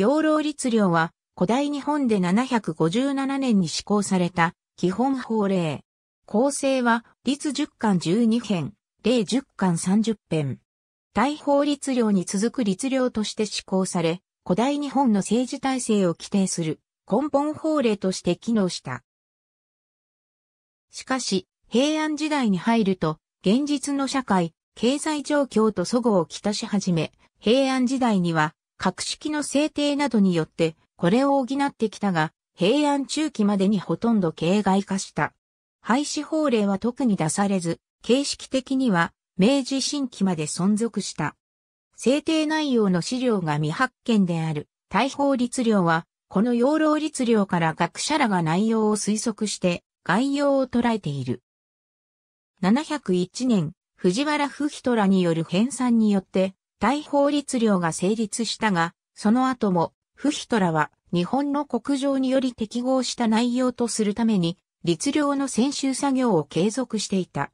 養老律令は、古代日本で757年に施行された基本法令。構成は、律10巻12編、例10巻30編。大法律令に続く律令として施行され、古代日本の政治体制を規定する根本法令として機能した。しかし、平安時代に入ると、現実の社会、経済状況と祖語をきたし始め、平安時代には格式の制定などによってこれを補ってきたが、平安中期までにほとんど形骸化した。廃止法令は特に出されず、形式的には明治新期まで存続した。制定内容の資料が未発見である大法律令は、この養老律令から学者らが内容を推測して概要を捉えている。701年、藤原不人らによる編纂によって、大法律令が成立したが、その後も、フヒトラは日本の国情により適合した内容とするために、律令の選修作業を継続していた。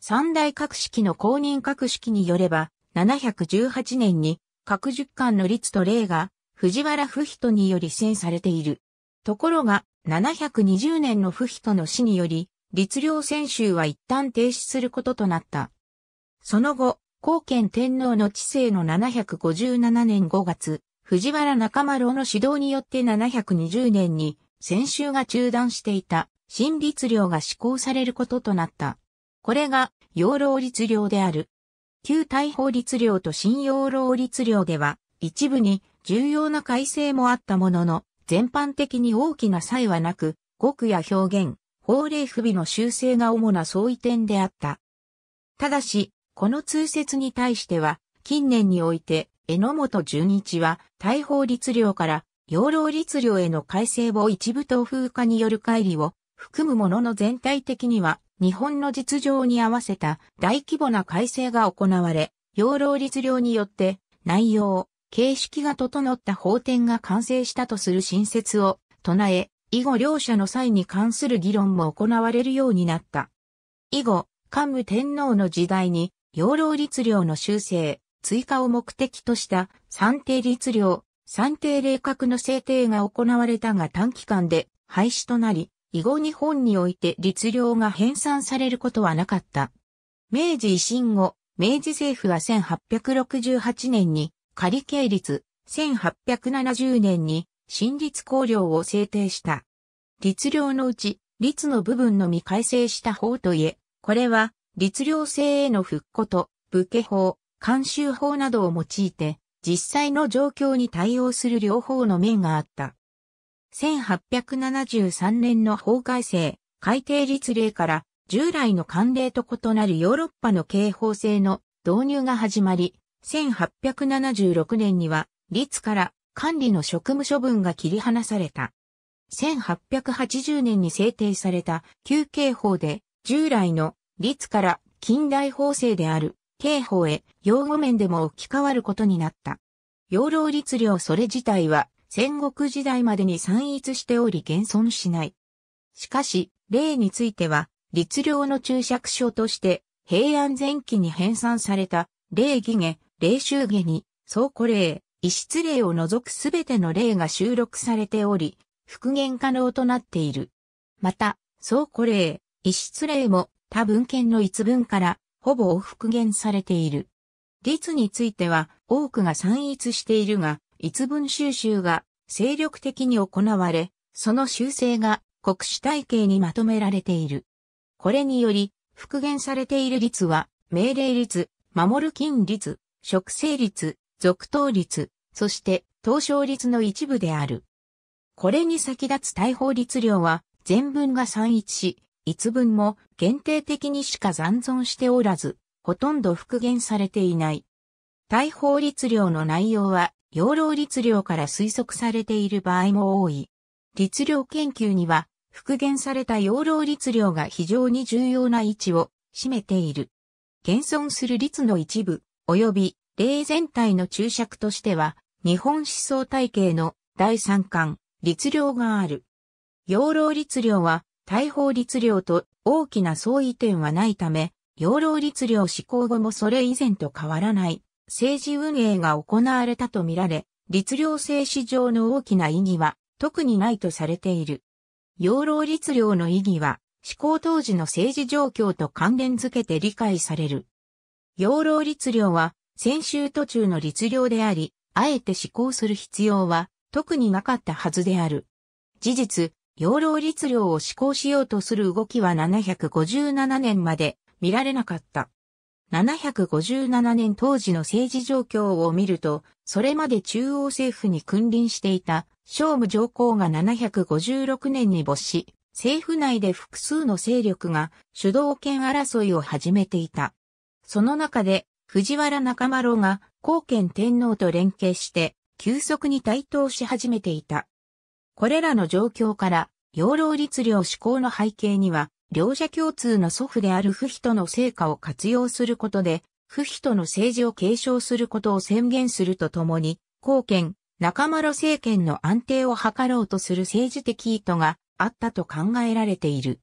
三大格式の公認格式によれば、718年に各十巻の律と令が藤原不人により遷されている。ところが、720年の不人の死により、律令選修は一旦停止することとなった。その後、高賢天皇の治世の757年5月、藤原中丸の指導によって720年に、先週が中断していた、新律令が施行されることとなった。これが、養老律令である。旧大法律令と新養老律令では、一部に重要な改正もあったものの、全般的に大きな差異はなく、語句や表現、法令不備の修正が主な相違点であった。ただし、この通説に対しては、近年において、榎本純一は、大法律令から、養老律令への改正を一部等風化による乖離を含むものの全体的には、日本の実情に合わせた大規模な改正が行われ、養老律令によって、内容、形式が整った法典が完成したとする新説を唱え、以後両者の際に関する議論も行われるようになった。以後、桓武天皇の時代に養老律令の修正、追加を目的とした算定律令、算定令格の制定が行われたが短期間で廃止となり、以後日本において律令が編纂されることはなかった。明治維新後、明治政府は1868年に仮刑律、1870年に新律公領を制定した。律令のうち、律の部分のみ改正した法といえ、これは律令制への復古と、武家法、慣習法などを用いて、実際の状況に対応する両方の面があった。1873年の法改正、改定律令から従来の慣例と異なるヨーロッパの刑法制の導入が始まり、1876年には律から管理の職務処分が切り離された。1880年に制定された旧刑法で従来の律から近代法制である、刑法へ、用語面でも置き換わることになった。養老律令それ自体は、戦国時代までに散逸しており現存しない。しかし、例については、律令の注釈書として、平安前期に編纂された、例義下、例衆下に、倉庫例、遺失例を除くすべての例が収録されており、復元可能となっている。また、倉庫例、遺失例も他文献の一文からほぼ復元されている。律については多くが散逸しているが、一文収集が精力的に行われ、その修正が国史体系にまとめられている。これにより、復元されている率は、命令率、守る金率、植生率、続投率、そして投章率の一部である。これに先立つ大法律令は、全文が散逸し、一文も限定的にしか残存しておらず、ほとんど復元されていない。大法律令の内容は、養老律令から推測されている場合も多い。律令研究には、復元された養老律令が非常に重要な位置を占めている。現存する律の一部、及び例全体の注釈としては、日本思想体系の第三巻、律令がある。養老律令は、大法律令と大きな相違点はないため、養老律令施行後もそれ以前と変わらない政治運営が行われたとみられ、律令制史上の大きな意義は特にないとされている。養老律令の意義は、施行当時の政治状況と関連づけて理解される。養老律令は、先週途中の律令であり、あえて施行する必要は特になかったはずである。事実、養老律令を施行しようとする動きは757年まで見られなかった。757年当時の政治状況を見ると、それまで中央政府に君臨していた、聖武上皇が756年に没し、政府内で複数の勢力が主導権争いを始めていた。その中で、藤原中丸が、後見天皇と連携して、急速に台頭し始めていた。これらの状況から、養老律令施行の背景には、両者共通の祖父である不比との成果を活用することで、不比との政治を継承することを宣言するとともに、貢献、中丸政権の安定を図ろうとする政治的意図があったと考えられている。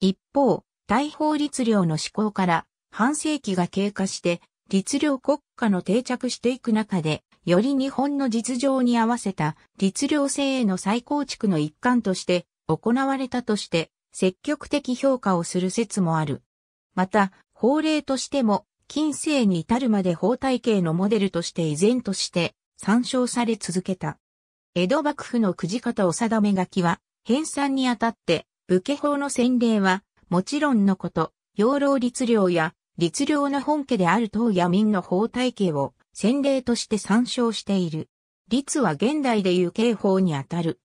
一方、大法律令の施行から半世紀が経過して、律令国家の定着していく中で、より日本の実情に合わせた律令制への再構築の一環として行われたとして積極的評価をする説もある。また、法令としても近世に至るまで法体系のモデルとして依然として参照され続けた。江戸幕府のくじ方お定め書きは、編纂にあたって、武家法の先例は、もちろんのこと、養老律令や、律令の本家である当野民の法体系を先例として参照している。律は現代でいう刑法にあたる。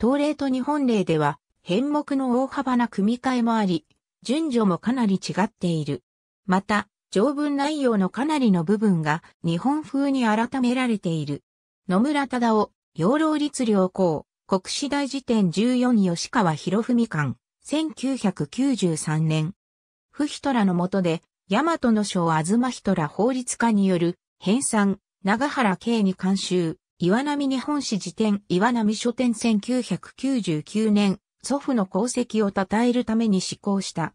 東例と日本例では、変目の大幅な組み替えもあり、順序もかなり違っている。また、条文内容のかなりの部分が日本風に改められている。野村忠夫、養老律令公、国史大辞典14吉川博文館、1993年。不ヒトラの下で、大和の章東ヒトラ法律家による編纂、長原慶に監修、岩波日本史辞典岩波書店1999年、祖父の功績を称えるために施行した。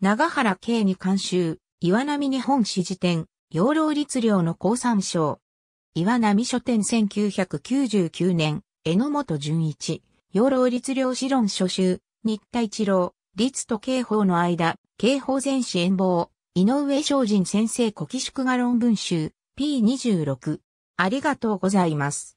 長原慶に監修、岩波日本史辞典、養老律令の高参章。岩波書店1999年、榎本淳一、養老律令史論書集、日田一郎、律と刑法の間、刑法全史演望、井上昌人先生古希祝が論文集、P26。ありがとうございます。